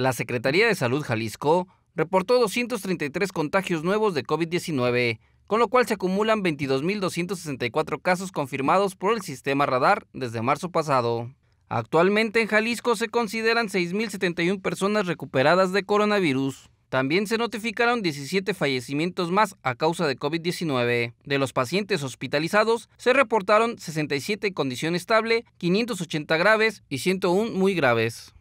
La Secretaría de Salud Jalisco reportó 233 contagios nuevos de COVID-19, con lo cual se acumulan 22.264 casos confirmados por el sistema radar desde marzo pasado. Actualmente en Jalisco se consideran 6.071 personas recuperadas de coronavirus. También se notificaron 17 fallecimientos más a causa de COVID-19. De los pacientes hospitalizados, se reportaron 67 en condición estable, 580 graves y 101 muy graves.